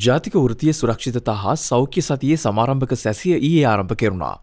ජාතික ෘතිය සුරක්ෂිතතා හා සෞඛ්‍ය සතියේ සමාරම්භක සැසිය ඊයේ ආරම්භ කෙරුණා.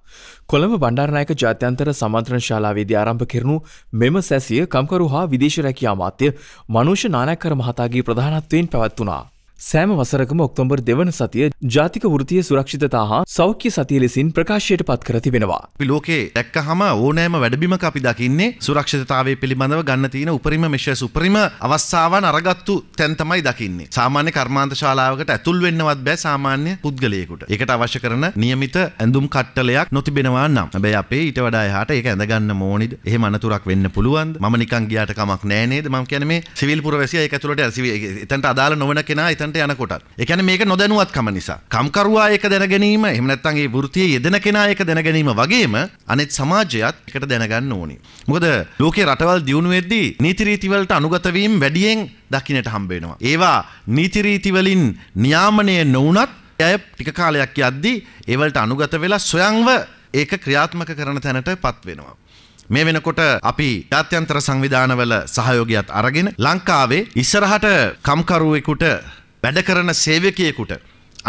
කොළඹ බණ්ඩාරනායක ජාත්‍යන්තර සමන්ත්‍රණ ශාලාවේදී ආරම්භ කෙරුණු මෙම සැසිය කම්කරු හා විදේශ රැකියා මාත්‍ය මනුෂ්‍ය නානක්කර මහතාගේ ප්‍රධානත්වයෙන් පැවැත්වුණා. සෑම වසරකම ඔක්තෝම්බර් දෙවන සතිය ජාතික වෘතිය සුරක්ෂිතතා හා සෞඛ්‍ය සතිය ලෙසින් ප්‍රකාශයට පත් කර තිබෙනවා. ලෝකේ දැක්ක හම ඕනෑම වැඩබිමක අපි දකින්නේ සුරක්ෂතාවේ පිළිබඳව ගන්න තියෙන උපරිම මිශස් උපරිම අවස්ථාවන් අරගත්තු තැන්තමයි දකින්නේ. සාමාන්‍ය කර්මාන්ත ශාලාවකට ඇතුල් වෙන්නවත් බෑ සාමාන්‍ය පුද්ගලයෙකුට. ඒකට අවශ්‍ය කරන නියමිත ඇඳුම් කට්ටලයක් නොතිබෙනවා නම්. හැබැයි අපේ ඊට වඩා එහාට ඒක ඇඳගන්න ඕනිද? එහෙම අනතුරක් වෙන්න පුළුවන්. මම නිකන් ගියාට කමක් නෑ නේද? මම කියන්නේ මේ සිවිල් පුරවැසියා ඒක ඇතුළට සිවිල් එතනට අදාළ නොවන කෙනා එතන තැනට යනකොටත්. ඒ කියන්නේ මේක නොදැනුවත්කම නිසා. කම්කරුවා ඒක දැන ගැනීම එහෙම නැත්නම් ඒ වෘත්තියේ යෙදෙන කෙනා ඒක දැන ගැනීම වගේම අනෙත් සමාජයත් එකට දැනගන්න ඕනි. මොකද ලෝකේ රටවල් දියුණු වෙද්දී නීති රීතිවලට අනුගත වීම වැඩියෙන් දකින්නට හම්බ වෙනවා. ඒවා නීති රීති වලින් නියාමනය නොවුනත් ඇය ටික කාලයක් යද්දී ඒවලට අනුගත වෙලා සොයංව ඒක ක්‍රියාත්මක කරන තැනට පත් වෙනවා. මේ වෙනකොට අපි ජාත්‍යන්තර සංවිධානවල සහයෝගයත් අරගෙන ලංකාවේ ඉස්සරහට කම්කරුවෙකුට වැඩ කරන සේවකයෙකුට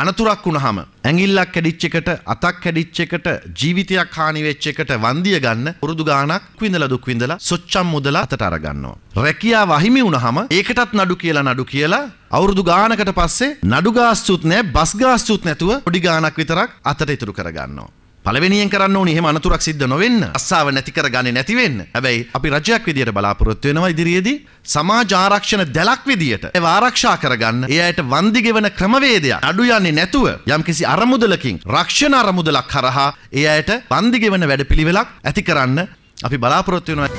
අනතුරක් වුණහම ඇඟිල්ලක් කැඩිච්ච එකට අතක් කැඩිච්ච එකට ජීවිතයක් හානි වෙච්ච එකට වන්දිය ගන්න පුරුදු ගාණක් විඳලා දුක් විඳලා සොච්චම් මුදලා අතට අර ගන්නවා. රැකියාව අහිමි වුණහම ඒකටත් නඩු කියලා නඩු කියලා අවුරුදු ගාණකට පස්සේ නඩු ගාස්තුත් නැහැ බස් ගාස්තුත් නැතුව පොඩි ගාණක් විතරක් අතට ඉතුරු කර ගන්නවා. පළවෙනියෙන් කරන්න ඕනි එහෙම අනතුරක් සිද්ධ නොවෙන්න අස්සාව නැති කරගන්නේ නැති වෙන්න. හැබැයි අපි රජයක් විදියට බලාපොරොත්තු වෙනවා ඉදිරියේදී සමාජ ආරක්ෂණ දැලක් විදියට ඒව ආරක්ෂා කරගන්න ඒ අයට වන්දි ගෙවන ක්‍රමවේදයක් අඩු යන්නේ නැතුව යම්කිසි අරමුදලකින් රක්ෂණ අරමුදලක් හරහා ඒ අයට වන්දි ගෙවන වැඩපිළිවෙලක් ඇති කරන්න අපි බලාපොරොත්තු වෙනවා.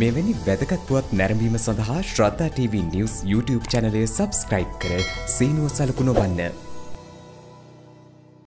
මෙවැනි වැදගත්වත් නැරඹීම සඳහා ශ්‍රද්ධා TV නිවස් YouTube චැනලය සබස්ක්‍රයිබ් කර සීනුව සලකුණ වන්න.